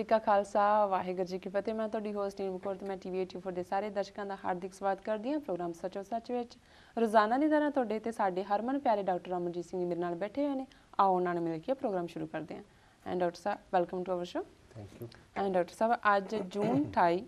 ਜੀ ਕਾ ਖਾਲਸਾ ਵਾਹਿਗੁਰੂ ਜੀ ਕੀ ਫਤਿਹ ਮੈਂ ਤੁਹਾਡੀ ਹੋਸਟ ਨੀਮ ਕੋਰ ਤੇ ਮੈਂ ਟੀਵੀ 84 ਦੇ ਸਾਰੇ ਦਰਸ਼ਕਾਂ ਦਾ ਹਾਰਦਿਕ ਸਵਾਗਤ ਕਰਦੀ ਹਾਂ ਪ੍ਰੋਗਰਾਮ ਸੱਚੋ ਸੱਚ ਵਿੱਚ ਰੋਜ਼ਾਨਾ ਦੀ ਤਰ੍ਹਾਂ ਤੁਹਾਡੇ ਤੇ ਸਾਡੇ ਹਰਮਨ ਪਿਆਰੇ ਡਾਕਟਰ ਅਮਰਜੀਤ ਸਿੰਘ ਮੇਰੇ ਨਾਲ ਬੈਠੇ ਹੋਏ ਨੇ ਆਓ ਉਹਨਾਂ ਨਾਲ ਮਿਲ ਕੇ ਪ੍ਰੋਗਰਾਮ ਸ਼ੁਰੂ ਕਰਦੇ ਹਾਂ ਐਂਡ ਡਾਕਟਰ ਸਾਹਿਬ welcome to our show thank you and doctor ਸਾਹਿਬ ਅੱਜ ਜੂਨ 28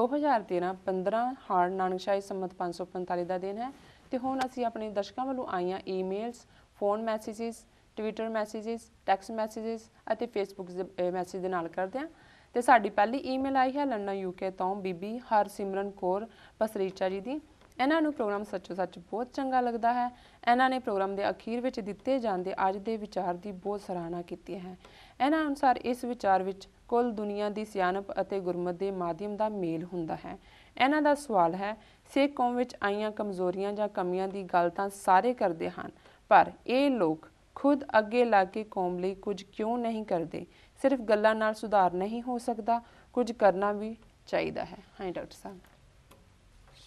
2013 15 ਹਾਰਡ ਨਾਨਕਸ਼ਾਹੀ ਸੰਮਤ 545 ਦਾ ਦਿਨ ਹੈ ਤੇ ਹੁਣ ਅਸੀਂ ਆਪਣੇ ਦਰਸ਼ਕਾਂ ਵੱਲੋਂ ਆਈਆਂ emails phone messages Twitter messages text messages ਅਤੇ ਫੇਸਬੁੱਕ ਮੈਸੇਜ ਦੇ ਨਾਲ ਕਰਦੇ ਹਾਂ ਤੇ ਸਾਡੀ ਪਹਿਲੀ ਈਮੇਲ ਆਈ ਹੈ ਲੰਡਨ ਯੂਕੇ ਤੋਂ ਬੀਬੀ ਹਰਸਿਮਰਨ ਕੌਰ ਪਸਰੀਚਾ ਜੀ ਦੀ ਇਹਨਾਂ ਨੂੰ ਪ੍ਰੋਗਰਾਮ ਸੱਚੋ ਸੱਚ ਬਹੁਤ ਚੰਗਾ ਲੱਗਦਾ ਹੈ ਇਹਨਾਂ ਨੇ ਪ੍ਰੋਗਰਾਮ ਦੇ ਅਖੀਰ ਵਿੱਚ ਦਿੱਤੇ ਜਾਂਦੇ ਅੱਜ ਦੇ ਵਿਚਾਰ ਦੀ ਬਹੁਤ ਸਰਾਹਨਾ ਕੀਤੀ ਹੈ ਇਹਨਾਂ ਅਨੁਸਾਰ ਇਸ ਵਿਚਾਰ ਵਿੱਚ ਕੁੱਲ ਦੁਨੀਆ ਦੀ ਸਿਆਣਪ ਅਤੇ ਗੁਰਮਤ ਦੇ ਮਾਧਿਅਮ ਦਾ ਮੇਲ ਹੁੰਦਾ ਹੈ ਇਹਨਾਂ ਦਾ ਸਵਾਲ ਹੈ ਸਿੱਖ ਕੌਮ ਵਿੱਚ ਆਈਆਂ ਕਮਜ਼ੋਰੀਆਂ ਜਾਂ ਕਮੀਆਂ ਦੀ ਗੱਲ ਤਾਂ ਸਾਰੇ ਕਰਦੇ ਹਨ ਪਰ ਇਹ ਲੋਕ ਖੁਦ ਅੱਗੇ ਲਾ ਕੇ ਕੌਮ ਲਈ ਕੁਝ ਕਿਉਂ ਨਹੀਂ ਕਰਦੇ ਸਿਰਫ ਗੱਲਾਂ ਨਾਲ ਸੁਧਾਰ ਨਹੀਂ ਹੋ ਸਕਦਾ ਕੁਝ ਕਰਨਾ ਵੀ ਚਾਹੀਦਾ ਹੈ ਹਾਂ ਡਾਕਟਰ ਸਾਹਿਬ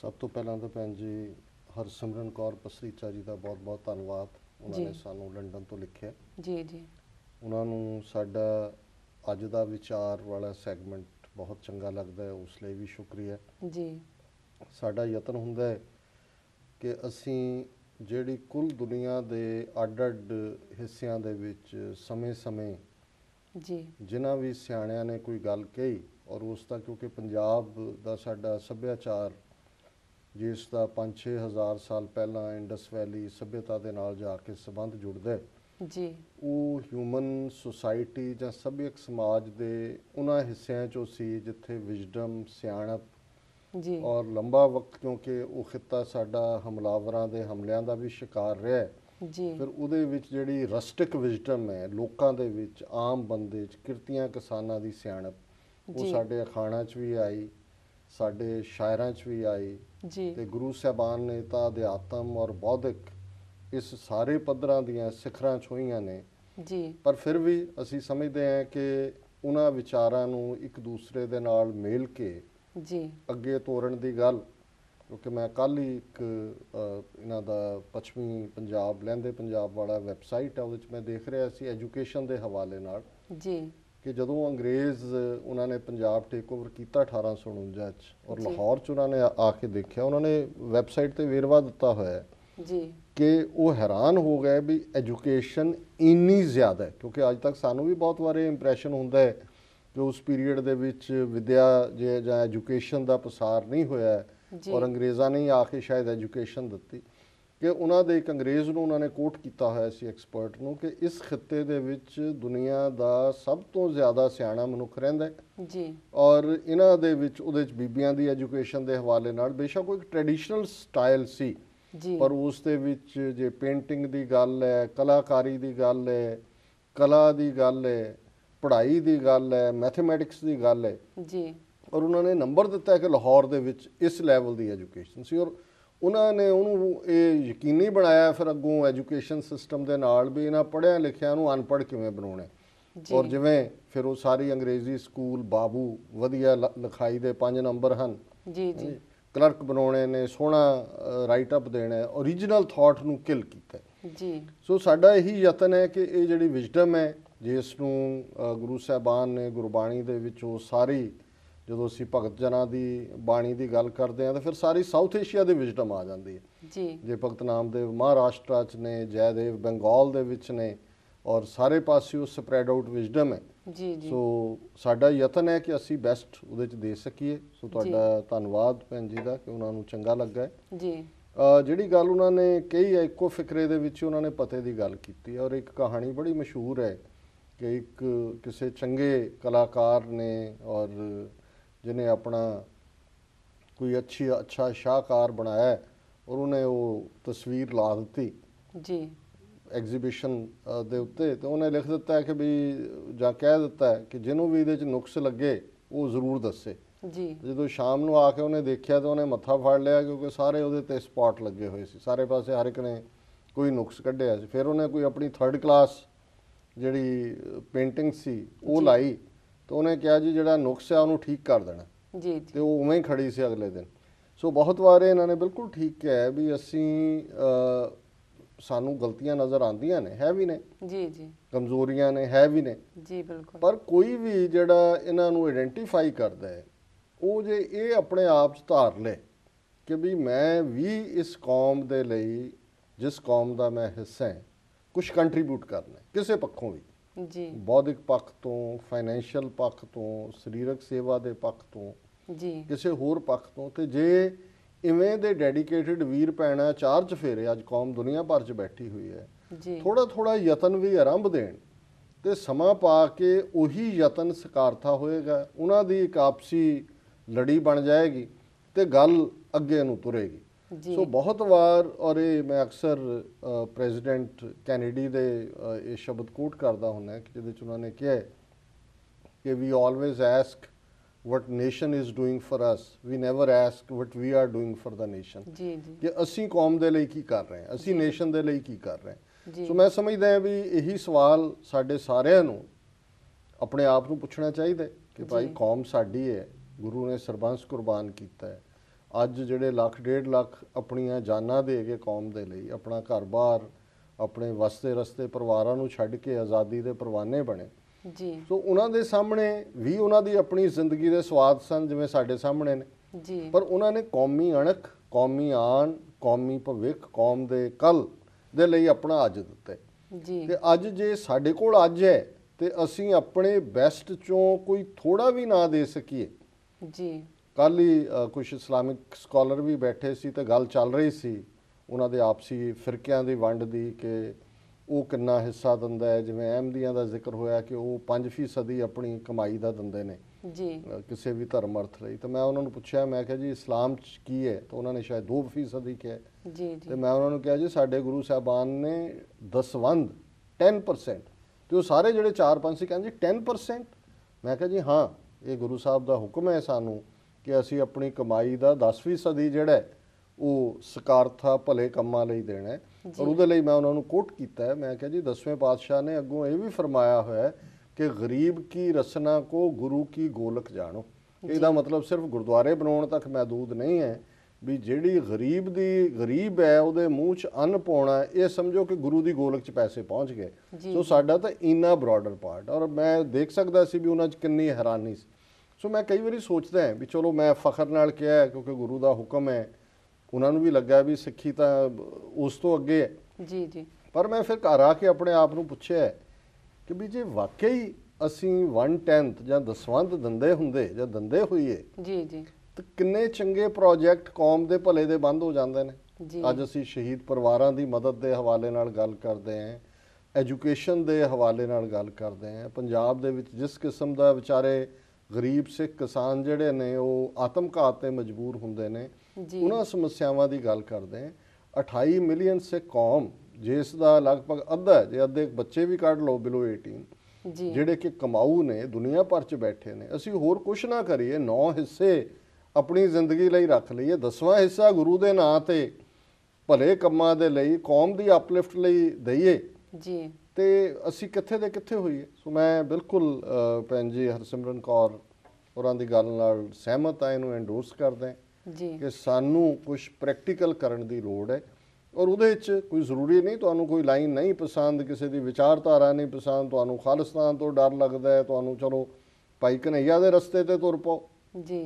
ਸਭ ਤੋਂ ਪਹਿਲਾਂ ਤਾਂ ਭੈਣ ਜੀ ਹਰਸਿਮਰਨ ਕੌਰ ਪਸਰੀਚਾ ਜੀ ਦਾ ਬਹੁਤ-ਬਹੁਤ ਧੰਨਵਾਦ ਉਹਨਾਂ ਨੇ ਸਾਨੂੰ ਲੰਡਨ ਤੋਂ ਲਿਖਿਆ ਜੀ ਜੀ ਉਹਨਾਂ ਨੂੰ ਸਾਡਾ ਅੱਜ ਦਾ ਵਿਚਾਰ ਵਾਲਾ ਸੈਗਮੈਂਟ ਬਹੁਤ ਚੰਗਾ ਲੱਗਦਾ ਹੈ ਉਸ ਲਈ ਵੀ ਸ਼ੁਕਰੀਆ ਜੀ ਸਾਡਾ ਯਤਨ ਹੁੰਦਾ ਹੈ ਕਿ ਅਸੀਂ ਜਿਹੜੀ ਕੁੱਲ ਦੁਨੀਆ ਦੇ ਅੱਡ-ਅੱਡ ਹਿੱਸਿਆਂ ਦੇ ਵਿੱਚ ਸਮੇਂ-ਸਮੇਂ ਜੀ ਜਿਨ੍ਹਾਂ ਵੀ ਸਿਆਣਿਆਂ ਨੇ ਕੋਈ ਗੱਲ ਕਹੀ ਔਰ ਉਸ ਦਾ ਕਿਉਂਕਿ ਪੰਜਾਬ ਦਾ ਸਾਡਾ ਸੱਭਿਆਚਾਰ ਜਿਸ ਦਾ 5-6000 ਸਾਲ ਪਹਿਲਾਂ ਇੰਡਸ ਵੈਲੀ ਸਭਿਅਤਾ ਦੇ ਨਾਲ ਜਾ ਕੇ ਸਬੰਧ ਜੁੜਦਾ ਜੀ ਉਹ ਹਿਊਮਨ ਸੁਸਾਇਟੀ ਜਾਂ ਸਭਿਅਕ ਸਮਾਜ ਦੇ ਉਹਨਾਂ ਹਿੱਸਿਆਂ ਚੋਂ ਸੀ ਜਿੱਥੇ ਵਿਜ਼ਡਮ ਸਿਆਣਪ ਜੀ ਔਰ ਲੰਬਾ ਵਕਤ ਕਿਉਂਕਿ ਉਹ ਖਿੱਤਾ ਸਾਡਾ ਹਮਲਾਵਰਾਂ ਦੇ ਹਮਲਿਆਂ ਦਾ ਵੀ ਸ਼ਿਕਾਰ ਰਿਹਾ ਹੈ ਜੀ ਫਿਰ ਉਹਦੇ ਵਿੱਚ ਜਿਹੜੀ ਰਸਟਿਕ ਵਿਜ਼ਡਮ ਹੈ ਲੋਕਾਂ ਦੇ ਵਿੱਚ ਆਮ ਬੰਦੇ 'ਚ ਕਿਰਤੀਆਂ ਕਿਸਾਨਾਂ ਦੀ ਸਿਆਣਪ ਉਹ ਸਾਡੇ ਅਖਾਣਾ 'ਚ ਵੀ ਆਈ ਸਾਡੇ ਸ਼ਾਇਰਾਂ 'ਚ ਵੀ ਆਈ ਜੀ ਤੇ ਗੁਰੂ ਸਾਹਿਬਾਨ ਨੇ ਤਾਂ ਅਧਿਆਤਮ ਔਰ ਬੌਧਿਕ ਇਸ ਸਾਰੇ ਪੱਧਰਾਂ ਦੀਆਂ ਸਿਖਰਾਂ ਛੋਈਆਂ ਨੇ ਜੀ ਪਰ ਫਿਰ ਵੀ ਅਸੀਂ ਸਮਝਦੇ ਹਾਂ ਕਿ ਉਹਨਾਂ ਵਿਚਾਰਾਂ ਨੂੰ ਇੱਕ ਦੂਸਰੇ ਦੇ ਨਾਲ ਮੇਲ ਕੇ ਜੀ ਅੱਗੇ ਤੋਰਨ ਦੀ ਗੱਲ ਕਿਉਂਕਿ ਮੈਂ ਕੱਲ ਹੀ ਇੱਕ ਇਹਨਾਂ ਦਾ ਪੱਛਮੀ ਪੰਜਾਬ ਲਹਿੰਦੇ ਪੰਜਾਬ ਵਾਲਾ ਵੈਬਸਾਈਟ ਆ ਉਹਦੇ ਵਿੱਚ ਮੈਂ ਦੇਖ ਰਿਹਾ ਸੀ ਐਜੂਕੇਸ਼ਨ ਦੇ ਹਵਾਲੇ ਨਾਲ ਜੀ ਕਿ ਜਦੋਂ ਅੰਗਰੇਜ਼ ਉਹਨਾਂ ਨੇ ਪੰਜਾਬ ਟੇਕ ਓਵਰ ਕੀਤਾ 1849 ਚ ਔਰ ਲਾਹੌਰ ਚ ਉਹਨਾਂ ਨੇ ਆ ਕੇ ਦੇਖਿਆ ਉਹਨਾਂ ਨੇ ਵੈਬਸਾਈਟ ਤੇ ਵੇਰਵਾ ਦਿੱਤਾ ਹੋਇਆ ਹੈ ਜੀ ਕਿ ਉਹ ਹੈਰਾਨ ਹੋ ਗਏ ਵੀ ਐਜੂਕੇਸ਼ਨ ਇੰਨੀ ਜ਼ਿਆਦਾ ਹੈ ਕਿਉਂਕਿ ਅੱਜ ਤੱਕ ਸਾਨੂੰ ਵੀ ਬਹੁਤ ਵਾਰੇ ਇੰਪ੍ਰੈਸ਼ਨ ਹੁੰਦਾ ਹੈ ਕਿ ਉਸ ਪੀਰੀਅਡ ਦੇ ਵਿੱਚ ਵਿਦਿਆ ਜਾਂ ਐਜੂਕੇਸ਼ਨ ਦਾ ਪ੍ਰਸਾਰ ਨਹੀਂ ਹੋਇਆ ਹੈ ਔਰ ਅੰਗਰੇਜ਼ਾਂ ਨੇ ਆ ਕੇ ਸ਼ਾਇਦ ਐਜੂਕੇਸ਼ਨ ਦਿੱਤੀ ਕਿ ਉਹਨਾਂ ਦੇ ਇੱਕ ਅੰਗਰੇਜ਼ ਨੂੰ ਉਹਨਾਂ ਨੇ ਕੋਟ ਕੀਤਾ ਹੋਇਆ ਸੀ ਐਕਸਪਰਟ ਨੂੰ ਕਿ ਇਸ ਖਿੱਤੇ ਦੇ ਵਿੱਚ ਦੁਨੀਆ ਦਾ ਸਭ ਤੋਂ ਜ਼ਿਆਦਾ ਸਿਆਣਾ ਮਨੁੱਖ ਰਹਿੰਦਾ ਹੈ ਜੀ ਔਰ ਇਹਨਾਂ ਦੇ ਵਿੱਚ ਉਹਦੇ ਵਿੱਚ ਬੀਬੀਆਂ ਦੀ ਐਜੂਕੇਸ਼ਨ ਦੇ ਹਵਾਲੇ ਨਾਲ ਬੇਸ਼ੱਕ ਕੋਈ ਟ੍ਰੈਡੀਸ਼ਨਲ ਸਟਾਈਲ ਸੀ ਜੀ ਪਰ ਉਸ ਦੇ ਵਿੱਚ ਜੇ ਪੇਂਟਿੰਗ ਦੀ ਗੱਲ ਹੈ ਕਲਾਕਾਰੀ ਦੀ ਗੱਲ ਹੈ ਕਲਾ ਦੀ ਗੱਲ ਹੈ ਪੜ੍ਹਾਈ ਦੀ ਗੱਲ ਹੈ ਮੈਥਮੈਟਿਕਸ ਦੀ ਗੱਲ ਹੈ ਜੀ ਔਰ ਉਹਨਾਂ ਨੇ ਨੰਬਰ ਦਿੱਤਾ ਕਿ ਲਾਹੌਰ ਦੇ ਵਿੱਚ ਇਸ ਲੈਵਲ ਦੀ ਐਜੂਕੇਸ਼ਨ ਸੀ ਔਰ ਉਹਨਾਂ ਨੇ ਉਹਨੂੰ ਇਹ ਯਕੀਨੀ ਬਣਾਇਆ ਫਿਰ ਅੱਗੋਂ ਐਜੂਕੇਸ਼ਨ ਸਿਸਟਮ ਦੇ ਨਾਲ ਵੀ ਇਹਨਾਂ ਪੜ੍ਹਿਆ ਲਿਖਿਆ ਨੂੰ ਅਨਪੜ੍ਹ ਕਿਵੇਂ ਬਣਾਉਣਾ ਔਰ ਜਿਵੇਂ ਫਿਰ ਉਹ ਸਾਰੀ ਅੰਗਰੇਜ਼ੀ ਸਕੂਲ ਬਾਬੂ ਵਧੀਆ ਲਿਖਾਈ ਦੇ ਪੰਜ ਨੰਬਰ ਹਨ ਜੀ ਜੀ ਕਲਰਕ ਬਣਾਉਣੇ ਨੇ ਸੋਹਣਾ ਰਾਈਟ ਅਪ ਦੇਣਾ ਹੈ origignal ਥਾਟ ਨੂੰ ਕਿਲ ਕੀਤਾ ਜੀ ਸੋ ਸਾਡਾ ਇਹੀ ਯਤਨ ਹੈ ਕਿ ਇਹ ਜਿਹੜੀ ਵਿਜਡਮ ਹੈ ਜਿਸ ਨੂੰ ਗੁਰੂ ਸਾਹਿਬਾਨ ਨੇ ਗੁਰਬਾਣੀ ਦੇ ਵਿੱਚ ਉਹ ਸਾਰੀ ਜਦੋਂ ਅਸੀਂ ਭਗਤ ਜਨਾਂ ਦੀ ਬਾਣੀ ਦੀ ਗੱਲ ਕਰਦੇ ਆ ਤਾਂ ਫਿਰ ਸਾਰੀ ਸਾਊਥ ਏਸ਼ੀਆ ਦੇ ਵਿਜ਼ਡਮ ਆ ਜਾਂਦੀ ਹੈ ਜੀ ਜੇ ਭਗਤ ਨਾਮਦੇਵ ਮਹਾਰਾਸ਼ਟਰ ਚ ਨੇ ਜੈਦੇਵ ਬੰਗਾਲ ਦੇ ਵਿੱਚ ਨੇ ਔਰ ਸਾਰੇ ਪਾਸੇ ਉਹ ਸਪਰੈਡ ਆਊਟ ਵਿਜ਼ਡਮ ਹੈ ਜੀ ਜੀ ਸੋ ਸਾਡਾ ਯਤਨ ਹੈ ਕਿ ਅਸੀਂ ਬੈਸਟ ਉਹਦੇ ਚ ਦੇ ਸਕੀਏ ਸੋ ਤੁਹਾਡਾ ਧੰਨਵਾਦ ਭੈਣ ਜੀ ਦਾ ਕਿ ਉਹਨਾਂ ਨੂੰ ਚੰਗਾ ਲੱਗਾ ਜੀ ਜਿਹੜੀ ਗੱਲ ਉਹਨਾਂ ਨੇ ਕਹੀ ਹੈ ਇੱਕੋ ਫਿਕਰੇ ਦੇ ਵਿੱਚ ਉਹਨਾਂ ਨੇ ਪਤੇ ਦੀ ਗੱਲ ਕੀਤੀ ਔਰ ਇੱਕ ਕਹਾਣੀ ਬੜੀ ਮਸ਼ਹੂਰ ਹੈ ਕਿ ਇੱਕ ਕਿਸੇ ਚੰਗੇ ਕਲਾਕਾਰ ਨੇ ਔਰ ਜਿਨੇ ਆਪਣਾ ਕੋਈ ਅੱਛੀ ਅੱਛਾ ਸ਼ਾਹਕਾਰ ਬਣਾਇਆ ਔਰ ਉਹਨੇ ਉਹ ਤਸਵੀਰ ਲਾ ਦਿੱਤੀ ਜੀ ਐਗਜ਼ੀਬਿਸ਼ਨ ਦੇ ਉੱਤੇ ਤੇ ਉਹਨੇ ਲਿਖ ਦਿੱਤਾ ਕਿ ਵੀ ਜਾਂ ਕਹਿ ਦਿੱਤਾ ਹੈ ਕਿ ਜਿਹਨੂੰ ਵੀ ਇਹਦੇ ਚ ਨੁਕਸ ਲੱਗੇ ਉਹ ਜ਼ਰੂਰ ਦੱਸੇ ਜੀ ਜਦੋਂ ਸ਼ਾਮ ਨੂੰ ਆ ਕੇ ਉਹਨੇ ਦੇਖਿਆ ਤਾਂ ਉਹਨੇ ਮੱਥਾ ਫੜ ਲਿਆ ਕਿਉਂਕਿ ਸਾਰੇ ਉਹਦੇ ਤੇ ਸਪਾਟ ਲੱਗੇ ਹੋਏ ਸੀ ਸਾਰੇ ਪਾਸੇ ਹਰ ਇੱਕ ਨੇ ਕੋਈ ਨੁਕਸ ਕੱਢਿਆ ਸੀ ਫਿਰ ਉਹਨੇ ਕੋਈ ਆਪਣੀ ਥਰਡ ਕਲਾਸ ਜਿਹੜੀ ਪੇਂਟਿੰਗ ਸੀ ਉਹ ਲਾਈ ਤਾਂ ਉਹਨੇ ਕਿਹਾ ਜੀ ਜਿਹੜਾ ਨੁਕਸ ਹੈ ਉਹਨੂੰ ਠੀਕ ਕਰ ਦੇਣਾ ਜੀ ਤੇ ਉਹ ਉਵੇਂ ਹੀ ਖੜੀ ਸੀ ਅਗਲੇ ਦਿਨ ਸੋ ਬਹੁਤ ਵਾਰ ਇਹਨਾਂ ਨੇ ਬਿਲਕੁਲ ਠੀਕ ਕਿਹਾ ਵੀ ਅਸੀਂ ਸਾਨੂੰ ਗਲਤੀਆਂ ਨਜ਼ਰ ਆਉਂਦੀਆਂ ਨੇ ਹੈ ਵੀ ਨੇ ਜੀ ਜੀ ਕਮਜ਼ੋਰੀਆਂ ਨੇ ਹੈ ਵੀ ਨੇ ਜੀ ਬਿਲਕੁਲ ਪਰ ਕੋਈ ਵੀ ਜਿਹੜਾ ਇਹਨਾਂ ਨੂੰ ਆਇਡੈਂਟੀਫਾਈ ਕਰਦਾ ਹੈ ਉਹ ਜੇ ਇਹ ਆਪਣੇ ਆਪ 'ਚ ਧਾਰ ਲੈ ਕਿ ਵੀ ਮੈਂ ਵੀ ਇਸ ਕੌਮ ਦੇ ਲਈ ਜਿਸ ਕੌਮ ਦਾ ਮੈਂ ਹਿੱਸਾ ਹਾਂ ਕੁਝ ਕੰਟਰੀਬਿਊਟ ਕਰਨਾ ਕਿਸੇ ਪੱਖੋਂ ਵੀ ਜੀ ਬੌਧਿਕ ਪੱਖ ਤੋਂ ਫਾਈਨੈਂਸ਼ੀਅਲ ਪੱਖ ਤੋਂ ਸਰੀਰਕ ਸੇਵਾ ਦੇ ਪੱਖ ਤੋਂ ਜੀ ਕਿਸੇ ਹੋਰ ਪੱਖ ਤੋਂ ਤੇ ਜੇ ਇਵੇਂ ਦੇ ਡੈਡੀਕੇਟਿਡ ਵੀਰ ਪੈਣਾ ਚਾਰਜ ਫੇਰੇ ਅੱਜ ਕੌਮ ਦੁਨੀਆ ਭਰ 'ਚ ਬੈਠੀ ਹੋਈ ਹੈ ਜੀ ਥੋੜਾ ਥੋੜਾ ਯਤਨ ਵੀ ਆਰੰਭ ਦੇਣ ਤੇ ਸਮਾਂ ਪਾ ਕੇ ਉਹੀ ਯਤਨ ਸਕਾਰਥਾ ਹੋਏਗਾ ਉਹਨਾਂ ਦੀ ਇੱਕ ਆਪਸੀ ਲੜੀ ਬਣ ਜਾਏਗੀ ਤੇ ਗੱਲ ਅੱਗੇ ਨੂੰ ਤੁਰੇਗੀ ਸੋ ਬਹੁਤ ਵਾਰ ਔਰ ਇਹ ਮੈਂ ਅਕਸਰ ਪ੍ਰੈਜ਼ੀਡੈਂਟ ਕੈਨੇਡੀ ਦੇ ਇਹ ਸ਼ਬਦ ਕੋਟ ਕਰਦਾ ਹੁੰਦਾ ਕਿ ਜਿਹਦੇ ਚ ਉਹਨਾਂ ਨੇ ਕਿਹਾ ਕਿ we always ask what nation is doing for us we never ask what we are doing for the nation ਜੀ ਜੀ ਕਿ ਅਸੀਂ ਕੌਮ ਦੇ ਲਈ ਕੀ ਕਰ ਰਹੇ ਹਾਂ ਅਸੀਂ ਨੇਸ਼ਨ ਦੇ ਲਈ ਕੀ ਕਰ ਰਹੇ ਹਾਂ ਸੋ ਮੈਂ ਸਮਝਦਾ ਹਾਂ ਵੀ ਇਹੀ ਸਵਾਲ ਸਾਡੇ ਸਾਰਿਆਂ ਨੂੰ ਆਪਣੇ ਆਪ ਨੂੰ ਪੁੱਛਣਾ ਚਾਹੀਦਾ ਕਿ ਭਾਈ ਕੌਮ ਸਾਡੀ ਹੈ ਗੁਰੂ ਨੇ ਸਰਬੰਸ ਕੁਰਬਾਨ ਕੀਤਾ ਹੈ ਅੱਜ ਜਿਹੜੇ ਲੱਖ ਡੇਢ ਲੱਖ ਆਪਣੀਆਂ ਜਾਨਾਂ ਦੇ ਕੇ ਕੌਮ ਦੇ ਲਈ ਆਪਣਾ ਘਰ-ਬਾਰ ਆਪਣੇ ਵਸਤੇ ਰਸਤੇ ਪਰਿਵਾਰਾਂ ਨੂੰ ਛੱਡ ਕੇ ਆਜ਼ਾਦੀ ਦੇ ਪਰਵਾਨੇ ਬਣੇ ਜੀ ਸੋ ਉਹਨਾਂ ਦੇ ਸਾਹਮਣੇ ਵੀ ਉਹਨਾਂ ਦੀ ਆਪਣੀ ਜ਼ਿੰਦਗੀ ਦੇ ਸਵਾਦ ਸਨ ਜਿਵੇਂ ਸਾਡੇ ਸਾਹਮਣੇ ਨੇ ਜੀ ਪਰ ਉਹਨਾਂ ਨੇ ਕੌਮੀ ਅਣਖ ਕੌਮੀ ਆਣ ਕੌਮੀ ਭਵਿੱਖ ਕੌਮ ਦੇ ਕੱਲ ਦੇ ਲਈ ਆਪਣਾ ਅੱਜ ਦਿੱਤੇ ਜੀ ਤੇ ਅੱਜ ਜੇ ਸਾਡੇ ਕੋਲ ਅੱਜ ਹੈ ਤੇ ਅਸੀਂ ਆਪਣੇ ਬੈਸਟ ਚੋਂ ਕੋਈ ਥੋੜਾ ਵੀ ਨਾ ਦੇ ਸਕੀਏ ਜੀ ਕੱਲ ਹੀ ਕੁਝ ਇਸਲਾਮਿਕ ਸਕਾਲਰ ਵੀ ਬੈਠੇ ਸੀ ਤੇ ਗੱਲ ਚੱਲ ਰਹੀ ਸੀ ਉਹਨਾਂ ਦੇ ਆਪਸੀ ਫਿਰਕਿਆਂ ਦੀ ਵੰਡ ਦੀ ਕਿ ਉਹ ਕਿੰਨਾ ਹਿੱਸਾ ਦਿੰਦਾ ਹੈ ਜਿਵੇਂ ਅਹਿਮਦੀਆਂ ਦਾ ਜ਼ਿਕਰ ਹੋਇਆ ਕਿ ਉਹ 5% ਦੀ ਆਪਣੀ ਕਮਾਈ ਦਾ ਦਿੰਦੇ ਨੇ ਜੀ ਕਿਸੇ ਵੀ ਧਰਮ ਅਰਥ ਲਈ ਤੇ ਮੈਂ ਉਹਨਾਂ ਨੂੰ ਪੁੱਛਿਆ ਮੈਂ ਕਿਹਾ ਜੀ ਇਸਲਾਮ ਚ ਕੀ ਹੈ ਤਾਂ ਉਹਨਾਂ ਨੇ ਸ਼ਾਇਦ 2% ਹੀ ਕਿਹਾ ਜੀ ਜੀ ਤੇ ਮੈਂ ਉਹਨਾਂ ਨੂੰ ਕਿਹਾ ਜੀ ਸਾਡੇ ਗੁਰੂ ਸਾਹਿਬਾਨ ਨੇ ਦਸਵੰਦ 10% ਤੇ ਉਹ ਸਾਰੇ ਜਿਹੜੇ 4-5 ਸੀ ਕਹਿੰਦੇ 10% ਮੈਂ ਕਿਹਾ ਜੀ ਹਾਂ ਇਹ ਗੁਰੂ ਸਾਹਿਬ ਦਾ ਹੁਕਮ ਹੈ ਸਾਨੂੰ ਕਿ ਅਸੀਂ ਆਪਣੀ ਕਮਾਈ ਦਾ 10% ਜਿਹੜਾ ਉਹ ਸਕਾਰਥਾ ਭਲੇ ਕੰਮਾਂ ਲਈ ਦੇਣਾ ਔਰ ਉਹਦੇ ਲਈ ਮੈਂ ਉਹਨਾਂ ਨੂੰ ਕੋਟ ਕੀਤਾ ਹੈ ਮੈਂ ਕਿਹਾ ਜੀ ਦਸਵੇਂ ਪਾਤਸ਼ਾਹ ਨੇ ਅੱਗੋਂ ਇਹ ਵੀ ਫਰਮਾਇਆ ਹੋਇਆ ਹੈ ਕਿ ਗਰੀਬ ਕੀ ਰਸਨਾ ਕੋ ਗੁਰੂ ਕੀ ਗੋਲਕ ਜਾਣੋ ਇਹਦਾ ਮਤਲਬ ਸਿਰਫ ਗੁਰਦੁਆਰੇ ਬਣਾਉਣ ਤੱਕ ਮਹਦੂਦ ਨਹੀਂ ਹੈ ਵੀ ਜਿਹੜੀ ਗਰੀਬ ਦੀ ਗਰੀਬ ਹੈ ਉਹਦੇ ਮੂੰਹ 'ਚ ਅੰਨ ਪਾਉਣਾ ਇਹ ਸਮਝੋ ਕਿ ਗੁਰੂ ਦੀ ਗੋਲਕ 'ਚ ਪੈਸੇ ਪਹੁੰਚ ਗਏ ਸੋ ਸਾਡਾ ਤਾਂ ਇਨਾ ਬ੍ਰਾਡਰ ਪਾਰਟ ਔਰ ਮੈਂ ਦੇਖ ਸਕਦਾ ਸੀ ਵੀ ਉਹਨਾਂ 'ਚ ਕਿੰਨੀ ਹੈਰਾਨੀ ਸੀ ਸੋ ਮੈਂ ਕਈ ਵਾਰੀ ਸੋਚਦਾ ਹਾਂ ਵੀ ਚਲੋ ਮੈਂ ਫਖਰ ਨਾਲ ਕਿਹਾ ਕਿਉਂਕਿ ਗੁਰੂ ਦਾ ਹੁਕਮ ਹੈ ਉਹਨਾਂ ਨੂੰ ਵੀ ਲੱਗਾ ਵੀ ਸਿੱਖੀ ਤਾਂ ਉਸ ਤੋਂ ਅੱਗੇ ਹੈ ਜੀ ਜੀ ਪਰ ਮੈਂ ਫਿਰ ਘਰ ਆ ਕੇ ਆਪਣੇ ਆਪ ਨੂੰ ਪੁੱਛਿਆ ਕਿ ਵੀ ਜੇ ਵਾਕਈ ਅਸੀਂ 1/10 ਜਾਂ ਦਸਵੰਦ ਦੰਦੇ ਹੁੰਦੇ ਜਾਂ ਦੰਦੇ ਹੋਈਏ ਜੀ ਜੀ ਤਾਂ ਕਿੰਨੇ ਚੰਗੇ ਪ੍ਰੋਜੈਕਟ ਕੌਮ ਦੇ ਭਲੇ ਦੇ ਬੰਦ ਹੋ ਜਾਂਦੇ ਨੇ ਅੱਜ ਅਸੀਂ ਸ਼ਹੀਦ ਪਰਿਵਾਰਾਂ ਦੀ ਮਦਦ ਦੇ ਹਵਾਲੇ ਨਾਲ ਗੱਲ ਕਰਦੇ ਆਂ ਐਜੂਕੇਸ਼ਨ ਦੇ ਹਵਾਲੇ ਨਾਲ ਗੱਲ ਕਰਦੇ ਆਂ ਪੰਜਾਬ ਦੇ ਵਿੱਚ ਜਿਸ ਕਿਸਮ ਦਾ ਵਿਚਾਰੇ ਗਰੀਬ ਸਿੱਖ ਕਿਸਾਨ ਜਿਹੜੇ ਨੇ ਉਹ ਆਤਮਕਾਤ ਤੇ ਮਜਬੂਰ ਹੁੰਦੇ ਨੇ ਉਹਨਾਂ ਸਮੱਸਿਆਵਾਂ ਦੀ ਗੱਲ ਕਰਦੇ ਆ 28 ਮਿਲੀਅਨ ਸਿੱਖ ਕੌਮ ਜਿਸ ਦਾ ਲਗਭਗ ਅੱਧਾ ਜੇ ਅੱਧੇ ਬੱਚੇ ਵੀ ਕੱਢ ਲਓ ਬਿਲੋ 18 ਜੀ ਜਿਹੜੇ ਕਿ ਕਮਾਊ ਨੇ ਦੁਨੀਆ ਭਰ 'ਚ ਬੈਠੇ ਨੇ ਅਸੀਂ ਹੋਰ ਕੁਝ ਨਾ ਕਰੀਏ ਨੌ ਹਿੱਸੇ ਆਪਣੀ ਜ਼ਿੰਦਗੀ ਲਈ ਰੱਖ ਲਈਏ ਦਸਵਾਂ ਹਿੱਸਾ ਗੁਰੂ ਦੇ ਨਾਂ ਤੇ ਭਲੇ ਕੰਮਾਂ ਦੇ ਲਈ ਕੌਮ ਦੀ ਅਪਲਿਫਟ ਲਈ ਦਈਏ ਜੀ ਤੇ ਅਸੀਂ ਕਿੱਥੇ ਦੇ ਕਿੱਥੇ ਹੋਈਏ ਸੋ ਮੈਂ ਬਿਲਕੁਲ ਭੈਣ ਜੀ ਹਰਸਿਮਰਨ ਕੌਰ ਉਹਨਾਂ ਦੀ ਗੱਲ ਨਾਲ ਸਹਿਮਤ ਆ ਇਹਨੂੰ ਐਂਡੋਰਸ ਕਰਦੇ ਹਾਂ ਜੀ ਕਿ ਸਾਨੂੰ ਕੁਝ ਪ੍ਰੈਕਟੀਕਲ ਕਰਨ ਦੀ ਲੋੜ ਹੈ ਔਰ ਉਹਦੇ ਵਿੱਚ ਕੋਈ ਜ਼ਰੂਰੀ ਨਹੀਂ ਤੁਹਾਨੂੰ ਕੋਈ ਲਾਈਨ ਨਹੀਂ ਪਸੰਦ ਕਿਸੇ ਦੀ ਵਿਚਾਰਧਾਰਾ ਨਹੀਂ ਪਸੰਦ ਤੁਹਾਨੂੰ ਖਾਲਿਸਤਾਨ ਤੋਂ ਡਰ ਲੱਗਦਾ ਹੈ ਤੁਹਾਨੂੰ ਚਲੋ ਭਾਈ ਕਨਈਆ ਦੇ ਰਸਤੇ ਤੇ ਤੁਰ ਪਓ ਜੀ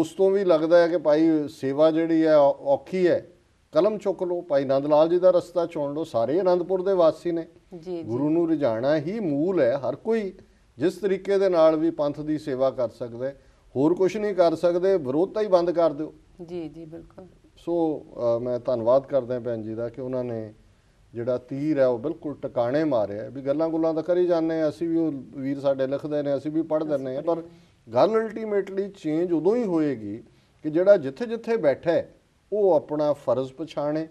ਉਸ ਤੋਂ ਵੀ ਲੱਗਦਾ ਹੈ ਕਿ ਭਾਈ ਸੇਵਾ ਜਿਹੜੀ ਹੈ ਔਖੀ ਹੈ ਕਲਮ ਚੁੱਕ ਲਓ ਭਾਈ ਨੰਦ ਲਾਲ ਜੀ ਦਾ ਰਸਤਾ ਚੁਣ ਲਓ ਸਾਰੇ ਆਨੰਦਪੁਰ ਦੇ ਵਾਸੀ ਨੇ ਜੀ ਗੁਰੂ ਨੂੰ ਰਜਾਣਾ ਹੀ ਮੂਲ ਹੈ ਹਰ ਕੋਈ ਜਿਸ ਤਰੀਕੇ ਦੇ ਨਾਲ ਵੀ ਪੰਥ ਦੀ ਸੇਵਾ ਕਰ ਸਕਦਾ ਹੋਰ ਕੁਝ ਨਹੀਂ ਕਰ ਸਕਦੇ ਵਿਰੋਧਤਾ ਹੀ ਬੰਦ ਕਰ ਦਿਓ ਜੀ ਜੀ ਬਿਲਕੁਲ ਸੋ ਮੈਂ ਧੰਨਵਾਦ ਕਰਦਾ ਭੈਣ ਜੀ ਦਾ ਕਿ ਉਹਨਾਂ ਨੇ ਜਿਹੜਾ ਤੀਰ ਹੈ ਉਹ ਬਿਲਕੁਲ ਟਿਕਾਣੇ ਮਾਰਿਆ ਵੀ ਗੱਲਾਂ ਗੁੱਲਾਂ ਤਾਂ ਕਰੀ ਜਾਂਦੇ ਆ ਅਸੀਂ ਵੀ ਉਹ ਵੀਰ ਸਾਡੇ ਲਿਖਦੇ ਨੇ ਅਸੀਂ ਵੀ ਪੜ੍ਹ ਦਿੰਨੇ ਆ ਪਰ ਗੱਲ ਅਲਟੀਮੇਟਲੀ ਚੇਂਜ ਉਦੋਂ ਹੀ ਹੋਏਗੀ ਕਿ ਜਿਹੜਾ ਜਿੱਥੇ ਜਿੱਥੇ ਬੈਠਾ ਹੈ ਉਹ ਆਪਣਾ ਫਰਜ਼ ਪਛਾਣੇ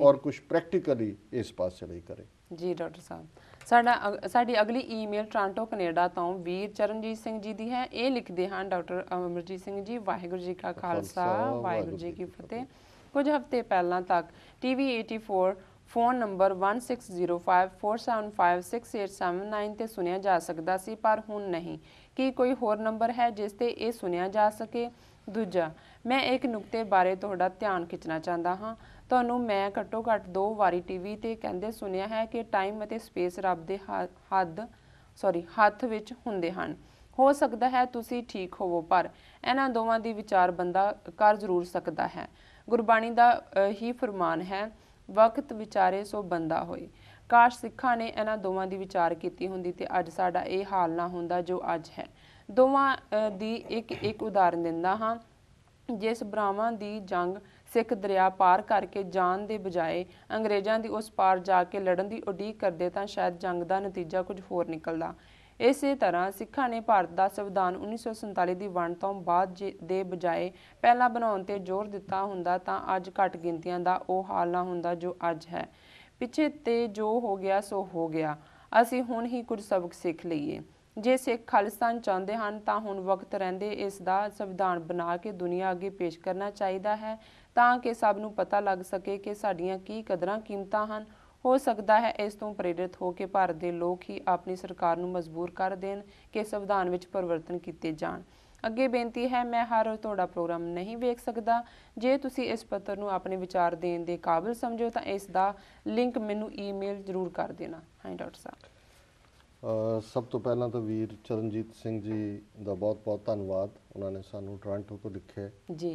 ਔਰ ਕੁਝ ਪ੍ਰੈਕਟੀਕਲੀ ਇਸ ਪਾਸੇ ਲਈ ਕਰੇ ਜੀ ਡਾਕਟਰ ਸਾਹਿਬ ਸਾਡਾ ਸਾਡੀ ਅਗਲੀ ਈਮੇਲ ਟ੍ਰਾਂਟੋ ਕੈਨੇਡਾ ਤੋਂ ਵੀਰ ਚਰਨਜੀਤ ਸਿੰਘ ਜੀ ਦੀ ਹੈ ਇਹ ਲਿਖਦੇ ਹਨ ਡਾਕਟਰ ਅਮਰਜੀਤ ਸਿੰਘ ਜੀ ਵਾਹਿਗੁਰੂ ਜੀ ਕਾ ਖਾਲਸਾ ਵਾਹਿਗੁਰੂ ਜੀ ਕੀ ਫਤਿਹ ਕੁਝ ਹਫ਼ਤੇ ਪਹਿਲਾਂ ਤੱਕ ਟੀਵੀ 84 ਫੋਨ ਨੰਬਰ 1605475687 ਤੇ ਸੁਣਿਆ ਜਾ ਸਕਦਾ ਸੀ ਪਰ ਹੁਣ ਨਹੀਂ ਕੀ ਕੋਈ ਹੋਰ ਨੰਬਰ ਹੈ ਜਿਸ ਤੇ ਇਹ ਸੁਣਿਆ ਜਾ ਸਕੇ ਦੂਜਾ ਮੈਂ ਇੱਕ ਨੁਕਤੇ ਬਾਰੇ ਤੁਹਾਡਾ ਧਿਆਨ ਖਿੱਚਣਾ ਚਾਹੁੰਦਾ ਹਾਂ ਤੁਹਾਨੂੰ ਮੈਂ ਘੱਟੋ ਘੱਟ ਦੋ ਵਾਰੀ ਟੀਵੀ ਤੇ ਕਹਿੰਦੇ ਸੁਣਿਆ ਹੈ ਕਿ ਟਾਈਮ ਅਤੇ ਸਪੇਸ ਰੱਬ ਦੇ ਹੱਦ ਸੌਰੀ ਹੱਥ ਵਿੱਚ ਹੁੰਦੇ ਹਨ ਹੋ ਸਕਦਾ ਹੈ ਤੁਸੀਂ ਠੀਕ ਹੋਵੋ ਪਰ ਇਹਨਾਂ ਦੋਵਾਂ ਦੀ ਵਿਚਾਰ ਬੰਦਾ ਕਰ ਜ਼ਰੂਰ ਸਕਦਾ ਹੈ ਗੁਰਬਾਣੀ ਦਾ ਹੀ ਫਰਮਾਨ ਹੈ ਵਕਤ ਵਿਚਾਰੇ ਸੋ ਬੰਦਾ ਹੋਏ ਕਾਸ਼ ਸਿੱਖਾਂ ਨੇ ਇਹਨਾਂ ਦੋਵਾਂ ਦੀ ਵਿਚਾਰ ਕੀਤੀ ਹੁੰਦੀ ਤੇ ਅੱਜ ਸਾਡਾ ਇਹ ਹਾਲ ਨਾ ਹੁੰਦਾ ਜੋ ਅੱਜ ਹੈ ਦੋਵਾਂ ਦੀ ਇੱਕ ਇੱਕ ਉਦਾਹਰਨ ਦਿੰਦਾ ਹਾਂ ਜਿਸ ਬ੍ਰਾਹਮਣ ਦੀ ਜੰਗ ਸਿੱਖ ਦਰਿਆ ਪਾਰ ਕਰਕੇ ਜਾਣ ਦੇ ਬਜਾਏ ਅੰਗਰੇਜ਼ਾਂ ਦੀ ਉਸ ਪਾਰ ਜਾ ਕੇ ਲੜਨ ਦੀ ਉਡੀਕ ਕਰਦੇ ਤਾਂ ਸ਼ਾਇਦ ਜੰਗ ਦਾ ਨਤੀਜਾ ਕੁਝ ਹੋਰ ਨਿਕਲਦਾ ਇਸੇ ਤਰ੍ਹਾਂ ਸਿੱਖਾਂ ਨੇ ਭਾਰਤ ਦਾ ਸੰਵਿਧਾਨ 1947 ਦੀ ਵੰਡ ਤੋਂ ਬਾਅਦ ਦੇ ਬਜਾਏ ਪਹਿਲਾਂ ਬਣਾਉਣ ਤੇ ਜ਼ੋਰ ਦਿੱਤਾ ਹੁੰਦਾ ਤਾਂ ਅੱਜ ਘੱਟ ਗਿਣਤੀਆਂ ਦਾ ਉਹ ਹਾਲ ਨਾ ਹੁੰਦਾ ਜੋ ਅੱਜ ਹੈ ਪਿੱਛੇ ਤੇ ਜੋ ਹੋ ਗਿਆ ਸੋ ਹੋ ਗਿਆ ਅਸੀਂ ਹੁਣ ਹੀ ਕੁਝ ਸਬਕ ਸਿੱਖ ਲਈਏ ਜੇ ਸਿੱਖ ਖਾਲਸਾਨ ਚਾਹੁੰਦੇ ਹਨ ਤਾਂ ਹੁਣ ਵਕਤ ਰਹਿੰਦੇ ਇਸ ਦਾ ਸੰਵਿਧਾਨ ਬਣਾ ਕੇ ਦੁਨੀਆ ਅੱਗੇ ਪੇਸ਼ ਕਰਨਾ ਚਾਹੀਦਾ ਹੈ ਤਾਂ ਕਿ ਸਭ ਨੂੰ ਪਤਾ ਲੱਗ ਸਕੇ ਕਿ ਸਾਡੀਆਂ ਕੀ ਕਦਰਾਂ ਕੀਮਤਾਂ ਹਨ ਹੋ ਸਕਦਾ ਹੈ ਇਸ ਤੋਂ ਪ੍ਰੇਰਿਤ ਹੋ ਕੇ ਭਾਰਤ ਦੇ ਲੋਕ ਹੀ ਆਪਣੀ ਸਰਕਾਰ ਨੂੰ ਮਜਬੂਰ ਕਰ ਦੇਣ ਕਿ ਸੰਵਿਧਾਨ ਵਿੱਚ ਪਰਿਵਰਤਨ ਕੀਤੇ ਜਾਣ ਅੱਗੇ ਬੇਨਤੀ ਹੈ ਮੈਂ ਹਰ ਤੁਹਾਡਾ ਪ੍ਰੋਗਰਾਮ ਨਹੀਂ ਵੇਖ ਸਕਦਾ ਜੇ ਤੁਸੀਂ ਇਸ ਪੱਤਰ ਨੂੰ ਆਪਣੇ ਵਿਚਾਰ ਦੇਣ ਦੇ ਕਾਬਿਲ ਸਮਝੋ ਤਾਂ ਇਸ ਦਾ ਲਿੰਕ ਮੈਨੂੰ ਈਮੇਲ ਜ਼ਰੂਰ ਕਰ ਦੇਣਾ ਹਾਂ ਡਾਕਟਰ ਸਾਹਿਬ ਸਭ ਤੋਂ ਪਹਿਲਾਂ ਤਾਂ ਵੀਰ ਚਰਨਜੀਤ ਸਿੰਘ ਜੀ ਦਾ ਬਹੁਤ-ਬਹੁਤ ਧੰਨਵਾਦ ਉਹਨਾਂ ਨੇ ਸਾਨੂੰ ਟ੍ਰਾਂਟੋ ਤੋਂ ਲਿਖਿਆ ਜੀ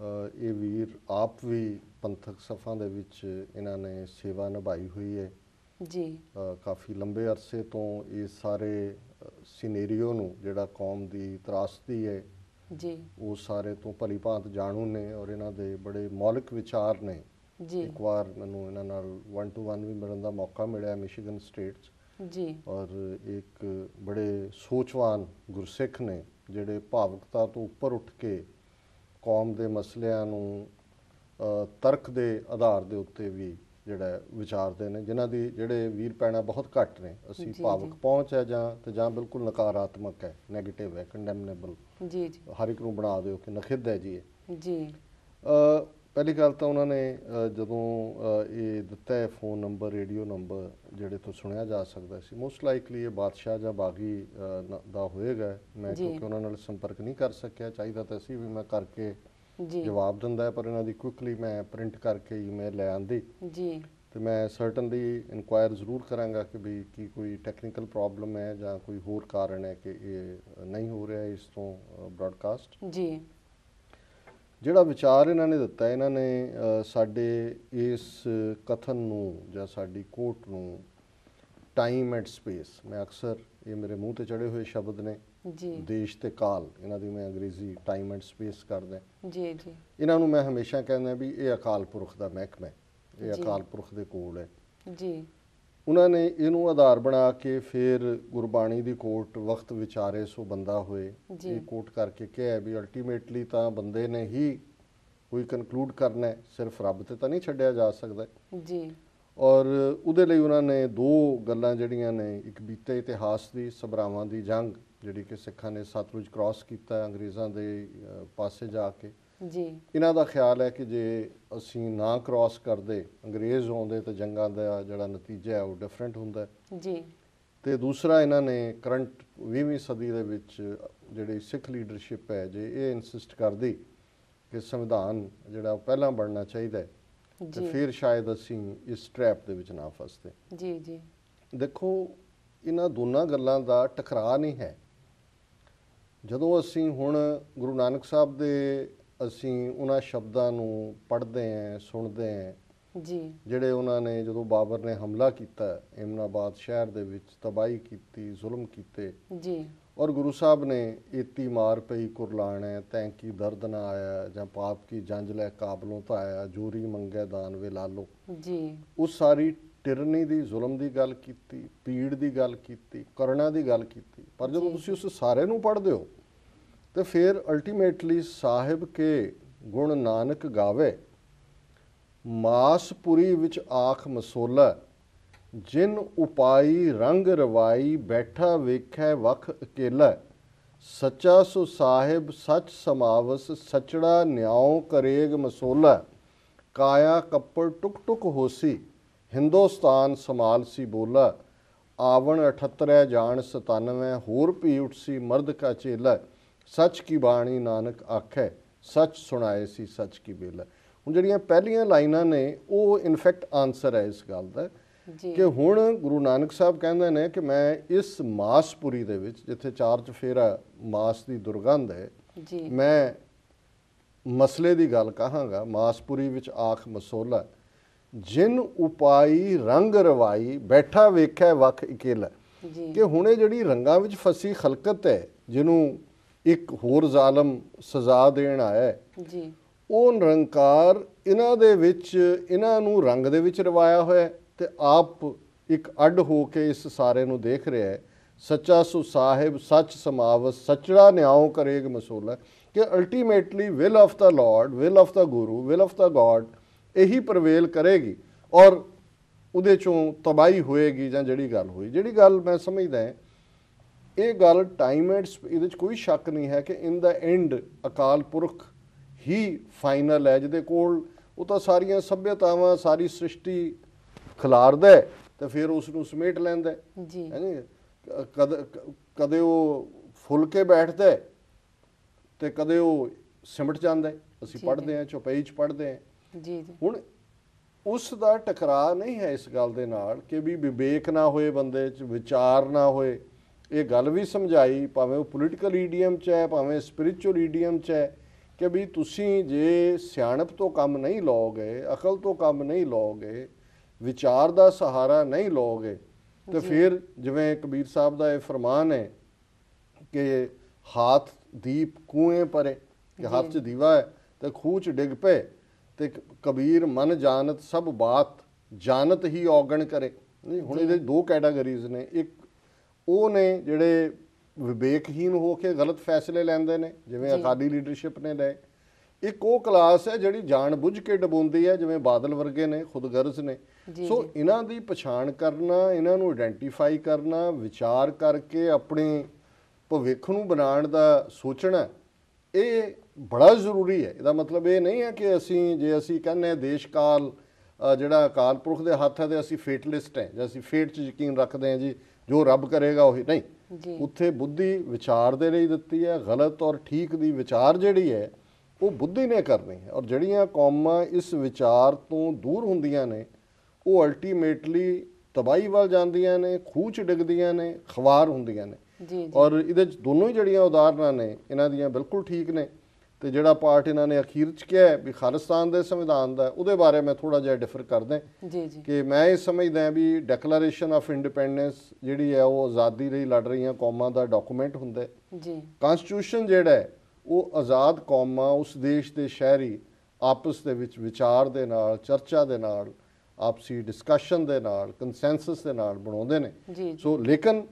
ਇਹ ਵੀਰ ਆਪ ਵੀ ਪੰਥਕ ਸਫਾਂ ਦੇ ਵਿੱਚ ਇਹਨਾਂ ਨੇ ਸੇਵਾ ਨਿਭਾਈ ਹੋਈ ਹੈ ਜੀ ਕਾਫੀ ਲੰਬੇ ਅਰਸੇ ਤੋਂ ਇਹ ਸਾਰੇ ਸਿਨੇਰੀਓ ਨੂੰ ਜਿਹੜਾ ਕੌਮ ਦੀ ਤਰਾਸਦੀ ਹੈ ਜੀ ਉਹ ਸਾਰੇ ਤੋਂ ਭਲੀ ਭਾਂਤ ਜਾਣੂ ਨੇ ਔਰ ਇਹਨਾਂ ਦੇ ਬੜੇ ਮੌਲਿਕ ਵਿਚਾਰ ਨੇ ਜੀ ਇੱਕ ਵਾਰ ਮੈਨੂੰ ਇਹਨਾਂ ਨਾਲ 1 ਟੂ 1 ਵੀ ਮਿਲਣ ਦਾ ਮੌਕਾ ਮਿਲਿਆ ਮਿਸ਼ੀਗਨ ਸਟੇਟਸ ਜੀ ਔਰ ਇੱਕ ਬੜੇ ਸੋਚਵਾਨ ਗੁਰਸਿੱਖ ਨੇ ਜਿਹੜੇ ਭਾਵਕਤਾ ਤੋਂ ਉੱਪਰ ਉੱਠ ਕੇ ਕੌਮ ਦੇ ਮਸਲਿਆਂ ਨੂੰ ਤਰਕ ਦੇ ਆਧਾਰ ਦੇ ਉੱਤੇ ਵੀ ਜਿਹੜਾ ਵਿਚਾਰਦੇ ਨੇ ਜਿਨ੍ਹਾਂ ਦੀ ਜਿਹੜੇ ਵੀਰ ਪੈਣਾ ਬਹੁਤ ਘੱਟ ਨੇ ਅਸੀਂ ਭਾਵਕ ਪਹੁੰਚ ਹੈ ਜਾਂ ਤੇ ਜਾਂ ਬਿਲਕੁਲ ਨਕਾਰਾਤਮਕ ਹੈ 네ਗੇਟਿਵ ਹੈ ਕੰਡੈਮਨੇਬਲ ਜੀ ਜੀ ਹਰ ਇੱਕ ਨੂੰ ਬਣਾ ਦਿਓ ਕਿ ਨਖਿੱਧ ਹੈ ਜੀ ਜੀ ਅ ਪਹਿਲੀ ਗੱਲ ਤਾਂ ਉਹਨਾਂ ਨੇ ਜਦੋਂ ਇਹ ਦਿੱਤਾ ਹੈ ਫੋਨ ਨੰਬਰ ਰੇਡੀਓ ਨੰਬਰ ਜਿਹੜੇ ਤੋਂ ਸੁਣਿਆ ਜਾ ਸਕਦਾ ਸੀ ਮੋਸਟ ਲਾਈਕਲੀ ਇਹ ਬਾਦਸ਼ਾਹ ਜਾਂ ਬਾਗੀ ਦਾ ਹੋਏਗਾ ਮੈਂ ਕਿਉਂਕਿ ਉਹਨਾਂ ਨਾਲ ਸੰਪਰਕ ਨਹੀਂ ਕਰ ਸਕਿਆ ਚਾਹੀਦਾ ਤਾਂ ਸੀ ਵੀ ਮੈਂ ਕਰਕੇ ਜੀ ਜਵਾਬ ਦਿੰਦਾ ਪਰ ਇਹਨਾਂ ਦੀ ਕੁਇਕਲੀ ਮੈਂ ਪ੍ਰਿੰਟ ਕਰਕੇ ਈਮੇਲ ਲੈ ਆਂਦੀ ਜੀ ਤੇ ਮੈਂ ਸਰਟਨਲੀ ਇਨਕੁਆਇਰ ਜ਼ਰੂਰ ਕਰਾਂਗਾ ਕਿ ਵੀ ਕੀ ਕੋਈ ਟੈਕਨੀਕਲ ਪ੍ਰੋਬਲਮ ਹੈ ਜਾਂ ਕੋਈ ਹੋਰ ਕਾਰਨ ਹੈ ਕਿ ਇਹ ਨਹੀਂ ਹੋ ਰਿਹਾ ਇਸ ਤੋਂ ਬ੍ਰਾਡਕਾਸਟ ਜੀ ਜਿਹੜਾ ਵਿਚਾਰ ਇਹਨਾਂ ਨੇ ਦਿੱਤਾ ਇਹਨਾਂ ਨੇ ਸਾਡੇ ਇਸ ਕਥਨ ਨੂੰ ਜਾਂ ਸਾਡੀ ਕੋਟ ਨੂੰ ਟਾਈਮ ਐਂਡ ਸਪੇਸ ਮੈਂ ਅਕਸਰ ਇਹ ਮੇਰੇ ਮੂੰਹ ਤੇ ਚੜੇ ਹੋਏ ਸ਼ਬਦ ਨੇ ਜੀ ਦੇਸ਼ ਤੇ ਕਾਲ ਇਹਨਾਂ ਦੀ ਮੈਂ ਅੰਗਰੇਜ਼ੀ ਟਾਈਮ ਐਂਡ ਸਪੇਸ ਕਰਦਾ ਜੀ ਜੀ ਇਹਨਾਂ ਨੂੰ ਮੈਂ ਹਮੇਸ਼ਾ ਕਹਿੰਦਾ ਵੀ ਇਹ ਅਕਾਲ ਪੁਰਖ ਦਾ ਮਹਿਕਮਾ ਹੈ ਇਹ ਅਕਾਲ ਪੁਰਖ ਦੇ ਕੋਲ ਹੈ ਜੀ ਉਹਨਾਂ ਨੇ ਇਹਨੂੰ ਆਧਾਰ ਬਣਾ ਕੇ ਫਿਰ ਗੁਰਬਾਣੀ ਦੀ ਕੋਟ ਵਕਤ ਵਿਚਾਰੇ ਸੋ ਬੰਦਾ ਹੋਏ ਇਹ ਕੋਟ ਕਰਕੇ ਕਿਹਾ ਵੀ ਅਲਟੀਮੇਟਲੀ ਤਾਂ ਬੰਦੇ ਨੇ ਹੀ ਕੋਈ ਕਨਕਲੂਡ ਕਰਨਾ ਹੈ ਸਿਰਫ ਰੱਬ ਤੇ ਤਾਂ ਨਹੀਂ ਛੱਡਿਆ ਜਾ ਸਕਦਾ ਜੀ ਔਰ ਉਹਦੇ ਲਈ ਉਹਨਾਂ ਨੇ ਦੋ ਗੱਲਾਂ ਜਿਹੜੀਆਂ ਨੇ ਇੱਕ ਬੀਤੇ ਇਤਿਹਾਸ ਦੀ ਸਬਰਾਵਾਂ ਦੀ ਜੰਗ ਜਿਹੜੀ ਕਿ ਸਿੱਖਾਂ ਨੇ ਸਤਲੁਜ ਕ੍ਰਾਸ ਕੀਤਾ ਅੰਗਰੇਜ਼ਾਂ ਦੇ ਪਾਸੇ ਜਾ ਕੇ ਜੀ ਇਹਨਾਂ ਦਾ ਖਿਆਲ ਹੈ ਕਿ ਜੇ ਅਸੀਂ ਨਾ ਕ੍ਰਾਸ ਕਰਦੇ ਅੰਗਰੇਜ਼ ਆਉਂਦੇ ਤਾਂ ਜੰਗਾਂ ਦਾ ਜਿਹੜਾ ਨਤੀਜਾ ਹੈ ਉਹ ਡਿਫਰੈਂਟ ਹੁੰਦਾ ਜੀ ਤੇ ਦੂਸਰਾ ਇਹਨਾਂ ਨੇ ਕਰੰਟ 20ਵੀਂ ਸਦੀ ਦੇ ਵਿੱਚ ਜਿਹੜੀ ਸਿੱਖ ਲੀਡਰਸ਼ਿਪ ਹੈ ਜੇ ਇਹ ਇਨਸਿਸਟ ਕਰਦੀ ਕਿ ਸੰਵਿਧਾਨ ਜਿਹੜਾ ਪਹਿਲਾਂ ਬਣਨਾ ਚਾਹੀਦਾ ਹੈ ਤੇ ਫਿਰ ਸ਼ਾਇਦ ਅਸੀਂ ਇਸ ਟ੍ਰੈਪ ਦੇ ਵਿੱਚ ਨਾ ਫਸਦੇ ਜੀ ਜੀ ਦੇਖੋ ਇਹਨਾਂ ਦੋਨਾਂ ਗੱਲਾਂ ਦਾ ਟਕਰਾਅ ਨਹੀਂ ਹੈ ਜਦੋਂ ਅਸੀਂ ਹੁਣ ਗੁਰੂ ਨਾਨਕ ਸਾਹਿਬ ਦੇ ਅਸੀਂ ਉਹਨਾਂ ਸ਼ਬਦਾਂ ਨੂੰ ਪੜ੍ਹਦੇ ਆਂ ਸੁਣਦੇ ਆਂ ਜੀ ਜਿਹੜੇ ਉਹਨਾਂ ਨੇ ਜਦੋਂ ਬਾਬਰ ਨੇ ਹਮਲਾ ਕੀਤਾ ਇਮਨਾਬਾਦ ਸ਼ਹਿਰ ਦੇ ਵਿੱਚ ਤਬਾਹੀ ਕੀਤੀ ਜ਼ੁਲਮ ਕੀਤੇ ਜੀ ਔਰ ਗੁਰੂ ਸਾਹਿਬ ਨੇ ਇਤੀ ਮਾਰ ਪਈ ਕੁਰਲਾਣੇ ਤੈਂ ਕੀ ਦਰਦ ਨਾ ਆਇਆ ਜਾਂ ਪਾਪ ਕੀ ਜੰਜ ਲੈ ਕਾਬਲੋਂ ਤਾਂ ਆਇਆ ਜੂਰੀ ਮੰਗੇ ਦਾਨ ਵੇ ਲਾਲੋ ਜੀ ਉਸ ਸਾਰੀ ਟਿਰਨੀ ਦੀ ਜ਼ੁਲਮ ਦੀ ਗੱਲ ਕੀਤੀ ਪੀੜ ਦੀ ਗੱਲ ਕੀਤੀ ਕਰਣਾ ਦੀ ਗੱਲ ਕੀਤੀ ਪਰ ਜਦੋਂ ਤੁਸੀਂ ਉਸ ਸਾਰੇ ਨੂੰ ਪੜ੍ਹਦੇ ਹੋ ਤੇ ਫਿਰ ਅਲਟੀਮੇਟਲੀ ਸਾਹਿਬ ਕੇ ਗੁਣ ਨਾਨਕ ਗਾਵੇ ਮਾਸਪੁਰੀ ਵਿੱਚ ਆਖ ਮਸੋਲਾ ਜਿਨ ਉਪਾਈ ਰੰਗ ਰਵਾਈ ਬੈਠਾ ਵੇਖੈ ਵਖ ਅਕੇਲਾ ਸੱਚਾ ਸੋ ਸਾਹਿਬ ਸੱਚ ਸਮਾਵਸ ਸਚੜਾ ਨਿਆਉ ਕਰੇਗ ਮਸੋਲਾ ਕਾਇਆ ਕੱਪੜ ਟੁਕ ਟੁਕ ਹੋਸੀ ਹਿੰਦੁਸਤਾਨ ਸਮਾਲ ਸੀ ਬੋਲਾ ਆਵਣ 78 ਜਾਣ 97 ਹੋਰ ਵੀ ਸੀ ਮਰਦ ਕਾ ਚੇਲਾ ਸੱਚ ਕੀ ਬਾਣੀ ਨਾਨਕ ਆਖੇ ਸੱਚ ਸੁਣਾਏ ਸੀ ਸੱਚ ਕੀ ਬੇਲਾ ਹੁਣ ਜਿਹੜੀਆਂ ਪਹਿਲੀਆਂ ਲਾਈਨਾਂ ਨੇ ਉਹ ਇਨਫੈਕਟ ਆਨਸਰ ਹੈ ਇਸ ਗੱਲ ਦਾ ਕਿ ਹੁਣ ਗੁਰੂ ਨਾਨਕ ਸਾਹਿਬ ਕਹਿੰਦੇ ਨੇ ਕਿ ਮੈਂ ਇਸ ਮਾਸਪੁਰੀ ਦੇ ਵਿੱਚ ਜਿੱਥੇ ਚਾਰਜ ਫੇਰਾ ਮਾਸ ਦੀ ਦੁਰਗੰਧ ਹੈ ਮੈਂ ਮਸਲੇ ਦੀ ਗੱਲ ਕਹਾਂਗਾ ਮਾਸਪੁਰੀ ਵਿੱਚ ਆਖ ਮਸੋਲਾ ਜਿਨ ਉਪਾਈ ਰੰਗ ਰਵਾਈ ਬੈਠਾ ਵੇਖੈ ਵਖ ਇਕੇਲਾ ਕਿ ਹੁਣੇ ਜਿਹੜੀ ਰੰਗਾਂ ਵਿੱਚ ਫਸੀ ਖਲਕਤ ਹੈ ਜਿਹਨੂੰ ਇੱਕ ਹੋਰ ਜ਼ਾਲਮ ਸਜ਼ਾ ਦੇਣ ਆਇਆ ਹੈ ਜੀ ਉਹ ਨਿਰੰਕਾਰ ਇਹਨਾਂ ਦੇ ਵਿੱਚ ਇਹਨਾਂ ਨੂੰ ਰੰਗ ਦੇ ਵਿੱਚ ਰਵਾਇਆ ਹੋਇਆ ਤੇ ਆਪ ਇੱਕ ਅੱਡ ਹੋ ਕੇ ਇਸ ਸਾਰੇ ਨੂੰ ਦੇਖ ਰਿਹਾ ਹੈ ਸੱਚਾ ਸੁ ਸਾਹਿਬ ਸੱਚ ਸਮਾਵ ਸਚੜਾ ਨਿਆਉ ਕਰੇਗ ਮਸੂਲਾ ਕਿ ultimately will of the lord will of the guru will of the God ਇਹੀ ਪ੍ਰਵੇਲ ਕਰੇਗੀ ਔਰ ਉਹਦੇ ਚੋਂ ਤਬਾਈ ਹੋਏਗੀ ਜਾਂ ਜਿਹੜੀ ਗੱਲ ਹੋਈ ਜਿਹੜੀ ਗੱਲ ਮੈਂ ਸਮਝਦਾ ਇਹ ਗੱਲ ਟਾਈਮ ਐਂਡ ਇਹਦੇ ਚ ਕੋਈ ਸ਼ੱਕ ਨਹੀਂ ਹੈ ਕਿ ਇਨ ਦਾ ਐਂਡ ਅਕਾਲ ਪੁਰਖ ਹੀ ਫਾਈਨਲ ਹੈ ਜਿਹਦੇ ਕੋਲ ਉਹ ਤਾਂ ਸਾਰੀਆਂ ਸਭਿਅਤਾਵਾਂ ਸਾਰੀ ਸ੍ਰਿਸ਼ਟੀ ਖਿਲਾਰਦਾ ਤੇ ਫਿਰ ਉਸ ਨੂੰ ਸਮੇਟ ਲੈਂਦਾ ਜੀ ਕਦੇ ਕਦੇ ਉਹ ਫੁੱਲ ਕੇ ਬੈਠਦਾ ਤੇ ਕਦੇ ਉਹ ਸਿਮਟ ਜਾਂਦਾ ਅਸੀਂ ਪੜਦੇ ਆਂ ਚੁਪਈ ਚ ਪੜਦੇ ਆਂ ਜੀ ਜੀ ਹੁਣ ਉਸ ਦਾ ਟਕਰਾ ਨਹੀਂ ਹੈ ਇਸ ਗੱਲ ਦੇ ਨਾਲ ਕਿ ਵੀ ਵਿਵੇਕ ਨਾ ਹੋਏ ਬੰਦੇ 'ਚ ਵਿਚਾਰ ਨਾ ਹੋਏ ਇਹ ਗੱਲ ਵੀ ਸਮਝਾਈ ਭਾਵੇਂ ਉਹ ਪੋਲੀਟੀਕਲ ਈਡੀਅਮ 'ਚ ਹੈ ਭਾਵੇਂ ਸਪਿਰਚੁਅਲ ਈਡੀਅਮ 'ਚ ਹੈ ਕਿ ਵੀ ਤੁਸੀਂ ਜੇ ਸਿਆਣਪ ਤੋਂ ਕੰਮ ਨਹੀਂ ਲਓਗੇ ਅਕਲ ਤੋਂ ਕੰਮ ਨਹੀਂ ਲਓਗੇ ਵਿਚਾਰ ਦਾ ਸਹਾਰਾ ਨਹੀਂ ਲਓਗੇ ਤੇ ਫਿਰ ਜਿਵੇਂ ਕਬੀਰ ਸਾਹਿਬ ਦਾ ਇਹ ਫਰਮਾਨ ਹੈ ਕਿ ਹਾਥ ਦੀਪ ਕੂਏ ਪਰੇ ਕਿ ਹੱਥ 'ਚ ਦੀਵਾ ਹੈ ਤੇ ਖੂਚ ਡਿੱਗ ਪਏ ਤੇ ਕਬੀਰ ਮਨ ਜਾਣਤ ਸਭ ਬਾਤ ਜਾਣਤ ਹੀ ਔਗਣ ਕਰੇ ਨਹੀਂ ਹੁਣ ਇਹਦੇ ਦੋ ਕੈਟਾਗਰੀਜ਼ ਨੇ ਇੱਕ ਉਹ ਨੇ ਜਿਹੜੇ ਵਿਵੇਕਹੀਨ ਹੋ ਕੇ ਗਲਤ ਫੈਸਲੇ ਲੈਂਦੇ ਨੇ ਜਿਵੇਂ ਅਕਾਲੀ ਲੀਡਰਸ਼ਿਪ ਨੇ ਲਏ ਇੱਕ ਉਹ ਕਲਾਸ ਹੈ ਜਿਹੜੀ ਜਾਣ ਬੁੱਝ ਕੇ ਡਬੋਂਦੀ ਹੈ ਜਿਵੇਂ ਬਾਦਲ ਵਰਗੇ ਨੇ ਖੁਦਗਰਜ਼ ਨੇ ਸੋ ਇਹਨਾਂ ਦੀ ਪਛਾਣ ਕਰਨਾ ਇਹਨਾਂ ਨੂੰ ਆਇਡੈਂਟੀਫਾਈ ਕਰਨਾ ਵਿਚਾਰ ਕਰਕੇ ਆਪਣੇ ਭਵਿੱਖ ਨੂੰ ਬਣਾਉਣ ਦਾ ਸੋਚਣਾ ਇਹ ਬੜਾ ਜ਼ਰੂਰੀ ਹੈ ਇਹਦਾ ਮਤਲਬ ਇਹ ਨਹੀਂ ਹੈ ਕਿ ਅਸੀਂ ਜੇ ਅਸੀਂ ਕਹਿੰਨੇ ਦੇਸ਼ ਕਾਲ ਜਿਹੜਾ ਅਕਾਲ ਪੁਰਖ ਦੇ ਹੱਥ ਹੈ ਤੇ ਅਸੀਂ ਫੇਟਲਿਸਟ ਹੈ ਜਾਂ ਅਸੀਂ ਫੇਟ 'ਚ ਯਕੀਨ ਰੱਖਦੇ ਹਾਂ ਜੀ ਜੋ ਰੱਬ ਕਰੇਗਾ ਉਹੀ ਨਹੀਂ ਉੱਥੇ ਬੁੱਧੀ ਵਿਚਾਰ ਦੇ ਲਈ ਦਿੱਤੀ ਹੈ ਗਲਤ ਔਰ ਠੀਕ ਦੀ ਵਿਚਾਰ ਜਿਹੜੀ ਹੈ ਉਹ ਬੁੱਧੀ ਨੇ ਕਰਨੀ ਹੈ ਔਰ ਜਿਹੜੀਆਂ ਕੌਮਾਂ ਇਸ ਵਿਚਾਰ ਤੋਂ ਦੂਰ ਹੁੰਦੀਆਂ ਨੇ ਉਹ ਅਲਟੀਮੇਟਲੀ ਤਬਾਈ ਵੱਲ ਜਾਂਦੀਆਂ ਨੇ ਖੂਚ ਡਿੱਗਦੀਆਂ ਨੇ ਖਵਾਰ ਹੁੰਦੀਆਂ ਨੇ ਜੀ ਔਰ ਇਹਦੇ ਚ ਦੋਨੋਂ ਹੀ ਜਿਹੜੀਆਂ ਉਦਾਹਰਨਾਂ ਨੇ ਇਹਨਾਂ ਦੀਆਂ ਬਿਲਕੁਲ ਠੀਕ ਨੇ ਤੇ ਜਿਹੜਾ ਪਾਰਟ ਇਹਨਾਂ ਨੇ ਅਖੀਰ ਚ ਕਿਹਾ ਵੀ ਖਾਲਿਸਤਾਨ ਦੇ ਸੰਵਿਧਾਨ ਦਾ ਉਹਦੇ ਬਾਰੇ ਮੈਂ ਥੋੜਾ ਜਿਹਾ ਡਿਫਰ ਕਰਦੇ ਜੀ ਜੀ ਕਿ ਮੈਂ ਇਹ ਸਮਝਦਾ ਵੀ ਡੈਕਲੇਰੇਸ਼ਨ ਆਫ ਇੰਡੀਪੈਂਡੈਂਸ ਜਿਹੜੀ ਹੈ ਉਹ ਆਜ਼ਾਦੀ ਲਈ ਲੜ ਰਹੀਆਂ ਕੌਮਾਂ ਦਾ ਡਾਕੂਮੈਂਟ ਹੁੰਦਾ ਜੀ ਕਨਸਟੀਟਿਊਸ਼ਨ ਜਿਹੜਾ ਹੈ ਉਹ ਆਜ਼ਾਦ ਕੌਮਾਂ ਉਸ ਦੇਸ਼ ਦੇ ਸ਼ਹਿਰੀ ਆਪਸ ਦੇ ਵਿੱਚ ਵਿਚਾਰ ਦੇ ਨਾਲ ਚਰਚਾ ਦੇ ਨਾਲ ਆਪਸੀ ਡਿਸਕਸ਼ਨ ਦੇ ਨਾਲ ਕਨਸੈਂਸਸ ਦੇ ਨਾਲ ਬਣਾਉਂਦੇ ਨੇ ਸੋ ਲੇਕਿਨ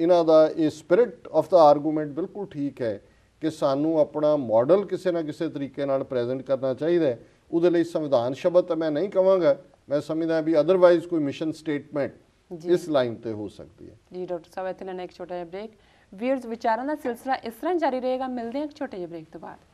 ਇਹਨਾਂ ਦਾ ਇਹ ਸਪਿਰਿਟ ਆਫ ਦਾ ਆਰਗੂਮੈਂਟ ਬਿਲਕੁਲ ਠੀਕ ਹੈ ਕਿ ਸਾਨੂੰ ਆਪਣਾ ਮਾਡਲ ਕਿਸੇ ਨਾ ਕਿਸੇ ਤਰੀਕੇ ਨਾਲ ਪ੍ਰੈਜ਼ੈਂਟ ਕਰਨਾ ਚਾਹੀਦਾ ਹੈ ਉਹਦੇ ਲਈ ਸੰਵਿਧਾਨ ਸ਼ਬਦ ਤਾਂ ਮੈਂ ਨਹੀਂ ਕਵਾਂਗਾ ਮੈਂ ਸਮਝਦਾ ਵੀ ਅਦਰਵਾਈਜ਼ ਕੋਈ ਮਿਸ਼ਨ ਸਟੇਟਮੈਂਟ ਇਸ ਲਾਈਨ ਤੇ ਹੋ ਸਕਦੀ ਹੈ ਜੀ ਡਾਕਟਰ ਸਾਹਿਬ ਇਥੇ ਲੈਣਾ ਇੱਕ ਛੋਟਾ ਜਿਹਾ ਬ੍ਰੇਕ ਵੀਰਜ਼ ਵਿਚਾਰਾਂ ਦਾ ਸਿਲਸਿਲਾ ਇਸ ਤਰ੍ਹਾਂ ਜਾਰੀ ਰਹੇਗਾ ਮਿਲਦੇ ਹਾਂ ਇੱਕ ਛੋਟੇ ਜਿਹੇ ਬ੍ਰੇਕ ਤੋਂ ਬਾਅਦ